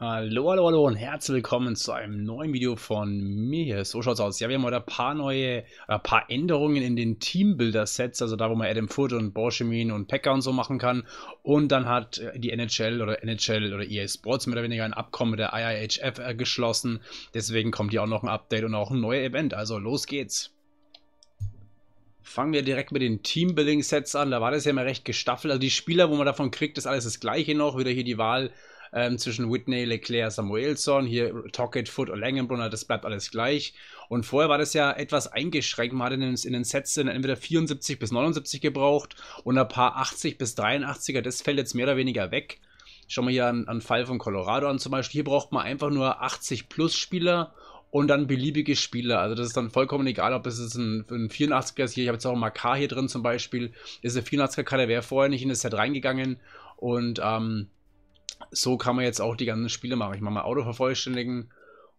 Hallo, hallo, hallo und herzlich willkommen zu einem neuen Video von mir. So schaut's aus. Ja, wir haben heute ein paar neue, ein äh, paar Änderungen in den Teambuilder-Sets, also da, wo man Adam Foot und Borschemin und Pekka und so machen kann. Und dann hat äh, die NHL oder NHL oder EA Sports mehr oder weniger ein Abkommen mit der IIHF äh, geschlossen. Deswegen kommt hier auch noch ein Update und auch ein neues Event. Also los geht's. Fangen wir direkt mit den Teambuilding-Sets an. Da war das ja immer recht gestaffelt. Also die Spieler, wo man davon kriegt, ist alles das gleiche noch. Wieder hier die Wahl ähm, zwischen Whitney, Leclerc, Samuelson, hier Tocket, Foot und Langenbrunner, das bleibt alles gleich. Und vorher war das ja etwas eingeschränkt. Man hat in den, in den Sets dann entweder 74 bis 79 gebraucht und ein paar 80 bis 83er. Das fällt jetzt mehr oder weniger weg. Schauen wir hier an, einen Fall von Colorado an zum Beispiel. Hier braucht man einfach nur 80 plus Spieler und dann beliebige Spieler. Also das ist dann vollkommen egal, ob es ein, ein 84er ist. Hier, ich habe jetzt auch ein Makar hier drin zum Beispiel. Das Ist ein 84er-Kader, wäre vorher nicht in das Set reingegangen. Und ähm, so kann man jetzt auch die ganzen Spiele machen. Ich mache mal Auto vervollständigen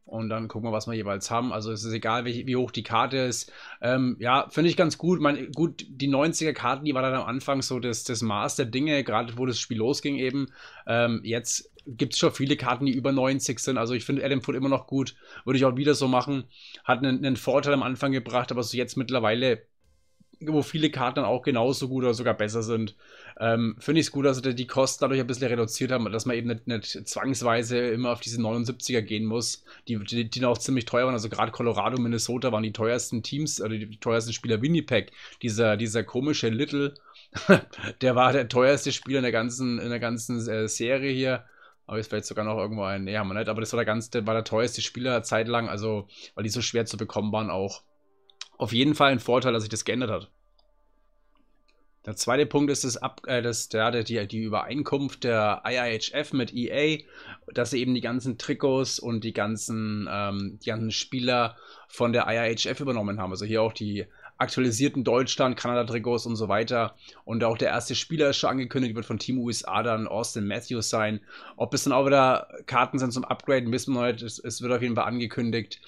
und dann gucken wir, was wir jeweils haben. Also es ist egal, wie, wie hoch die Karte ist. Ähm, ja, finde ich ganz gut. Man, gut, die 90er-Karten, die war dann am Anfang so das, das Maß der Dinge, gerade wo das Spiel losging eben. Ähm, jetzt gibt es schon viele Karten, die über 90 sind. Also ich finde Adam Foot immer noch gut. Würde ich auch wieder so machen. Hat einen, einen Vorteil am Anfang gebracht, aber so jetzt mittlerweile wo viele Karten dann auch genauso gut oder sogar besser sind. Ähm, Finde ich es gut, dass sie die Kosten dadurch ein bisschen reduziert haben, dass man eben nicht, nicht zwangsweise immer auf diese 79er gehen muss, die, die, die auch ziemlich teuer waren. Also gerade Colorado und Minnesota waren die teuersten Teams, oder also die teuersten Spieler Winnipeg. Dieser, dieser komische Little, der war der teuerste Spieler in der ganzen, in der ganzen äh, Serie hier. Aber jetzt vielleicht sogar noch irgendwo ein, nee, haben wir nicht, aber das war der ganz, war der teuerste Spieler zeitlang, also, weil die so schwer zu bekommen waren auch auf jeden Fall ein Vorteil, dass sich das geändert hat. Der zweite Punkt ist das Ab äh, das, ja, die, die Übereinkunft der IIHF mit EA, dass sie eben die ganzen Trikots und die ganzen, ähm, die ganzen Spieler von der IIHF übernommen haben. Also hier auch die aktualisierten Deutschland, Kanada-Trikots und so weiter. Und auch der erste Spieler ist schon angekündigt, wird von Team USA dann Austin Matthews sein. Ob es dann auch wieder Karten sind zum Upgraden, wissen wir heute. Es, es wird auf jeden Fall angekündigt.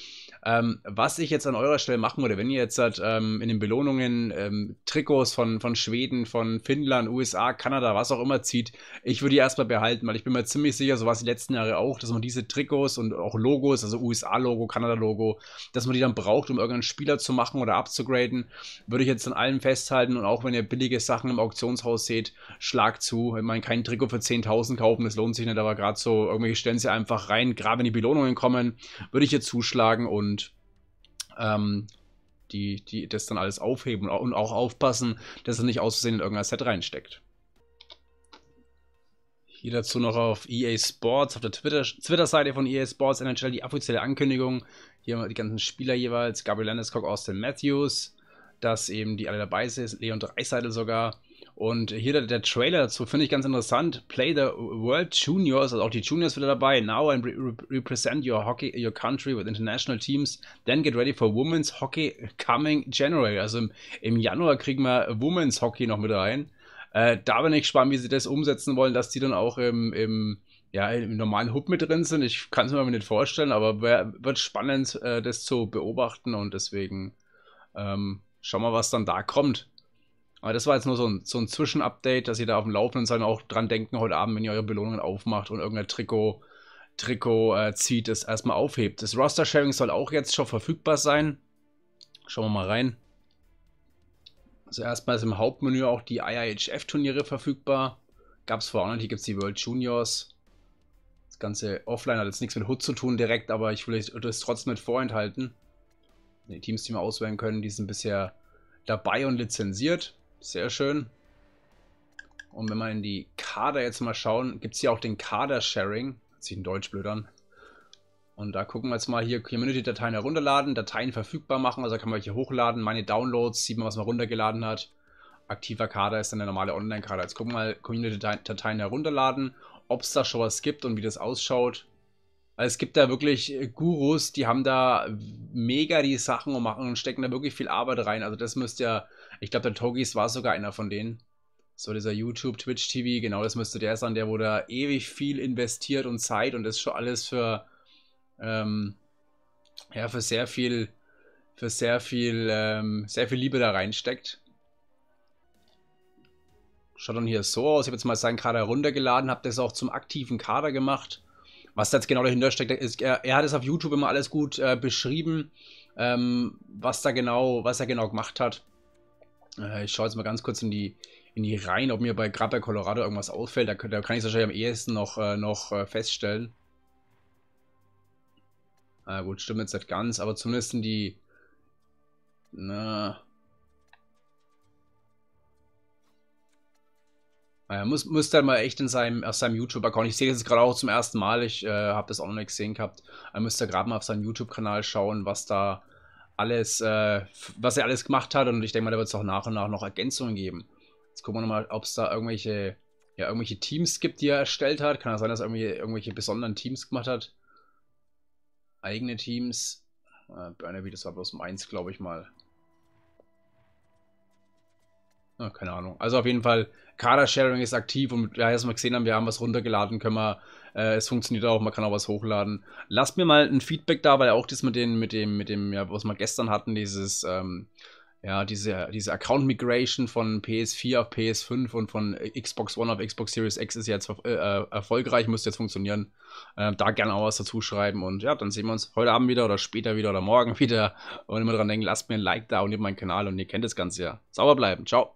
Ähm, was ich jetzt an eurer Stelle machen würde, wenn ihr jetzt ähm, in den Belohnungen ähm, Trikots von, von Schweden, von Finnland, USA, Kanada, was auch immer zieht, ich würde die erstmal behalten, weil ich bin mir ziemlich sicher, so war es die letzten Jahre auch, dass man diese Trikots und auch Logos, also USA-Logo, Kanada-Logo, dass man die dann braucht, um irgendeinen Spieler zu machen oder abzugraden, würde ich jetzt an allem festhalten und auch wenn ihr billige Sachen im Auktionshaus seht, schlag zu. Ich meine, kein Trikot für 10.000 kaufen, das lohnt sich nicht, aber gerade so irgendwelche Stellen sie einfach rein, gerade wenn die Belohnungen kommen, würde ich hier zuschlagen und und ähm, die, die das dann alles aufheben und auch aufpassen, dass er nicht auszusehen in irgendein Set reinsteckt. Hier dazu noch auf EA Sports, auf der Twitter-Seite Twitter von EA Sports NHL die offizielle Ankündigung. Hier haben wir die ganzen Spieler jeweils, Gabriel Landeskog, Austin Matthews, dass eben die alle dabei sind, Leon Dreiseidel sogar. Und hier der, der Trailer dazu finde ich ganz interessant. Play the World Juniors, also auch die Juniors wieder dabei. Now and re represent your hockey, your country with international teams. Then get ready for Women's Hockey coming January. Also im, im Januar kriegen wir Women's Hockey noch mit rein. Äh, da bin ich gespannt, wie sie das umsetzen wollen, dass die dann auch im, im ja, im normalen Hub mit drin sind. Ich kann es mir nicht vorstellen, aber wär, wird spannend, äh, das zu beobachten und deswegen ähm, schauen wir, was dann da kommt. Aber das war jetzt nur so ein, so ein Zwischenupdate, dass ihr da auf dem Laufenden seid und auch dran denken, heute Abend, wenn ihr eure Belohnungen aufmacht und irgendein Trikot, Trikot äh, zieht, es erstmal aufhebt. Das Roster-Sharing soll auch jetzt schon verfügbar sein. Schauen wir mal rein. Also erstmal ist im Hauptmenü auch die IIHF-Turniere verfügbar. Gab es vorher auch noch, hier gibt es die World Juniors. Das ganze Offline hat jetzt nichts mit Hood zu tun direkt, aber ich will es trotzdem mit vorenthalten. Die Teams, die wir auswählen können, die sind bisher dabei und lizenziert. Sehr schön. Und wenn wir in die Kader jetzt mal schauen, gibt es hier auch den Kader-Sharing. Sieht in Deutsch blöd an. Und da gucken wir jetzt mal hier Community-Dateien herunterladen, Dateien verfügbar machen, also kann man hier hochladen, meine Downloads, sieht man, was man runtergeladen hat. Aktiver Kader ist dann der normale Online-Kader. Jetzt gucken wir mal Community-Dateien herunterladen, ob es da schon was gibt und wie das ausschaut. Also es gibt da wirklich äh, Gurus, die haben da mega die Sachen und machen und stecken da wirklich viel Arbeit rein. Also das müsst ihr, ich glaube, der Togis war sogar einer von denen. So dieser YouTube, Twitch TV, genau das müsste der sein, der wo da ewig viel investiert und Zeit und das schon alles für, ähm, ja, für sehr viel, für sehr viel, ähm, sehr viel Liebe da reinsteckt. Schaut dann hier so aus. Ich habe jetzt mal seinen Kader runtergeladen, habe das auch zum aktiven Kader gemacht. Was da jetzt genau dahinter steckt, ist, er, er hat es auf YouTube immer alles gut äh, beschrieben, ähm, was, da genau, was er genau gemacht hat. Äh, ich schaue jetzt mal ganz kurz in die, in die Reihen, ob mir bei gerade bei Colorado irgendwas auffällt. Da, da kann ich es wahrscheinlich am ehesten noch, äh, noch äh, feststellen. Äh, gut, stimmt jetzt nicht ganz, aber zumindest in die. Na, Naja, äh, muss, muss dann mal echt in seinem, aus seinem YouTube-Account, ich sehe das gerade auch zum ersten Mal, ich äh, habe das auch noch nicht gesehen gehabt, er müsste gerade mal auf seinem YouTube-Kanal schauen, was da alles, äh, was er alles gemacht hat und ich denke mal, da wird es auch nach und nach noch Ergänzungen geben. Jetzt gucken wir nochmal, ob es da irgendwelche, ja, irgendwelche Teams gibt, die er erstellt hat. Kann ja das sein, dass er irgendwelche, irgendwelche besonderen Teams gemacht hat? Eigene Teams. Äh, Burnaby, das war bloß um eins, glaube ich mal. Na, keine Ahnung. Also auf jeden Fall, Kader-Sharing ist aktiv und ja, erstmal gesehen haben, wir haben was runtergeladen, können wir, äh, es funktioniert auch, man kann auch was hochladen. Lasst mir mal ein Feedback da, weil auch das mit dem, mit dem, mit dem, ja, was wir gestern hatten, dieses, ähm, ja, diese, diese Account Migration von PS4 auf PS5 und von Xbox One auf Xbox Series X ist jetzt äh, erfolgreich, müsste jetzt funktionieren. Äh, da gerne auch was dazu schreiben und ja, dann sehen wir uns heute Abend wieder oder später wieder oder morgen wieder. Und immer dran denken, lasst mir ein Like da und nehmt meinen Kanal und ihr kennt das Ganze ja. Sauber bleiben. Ciao.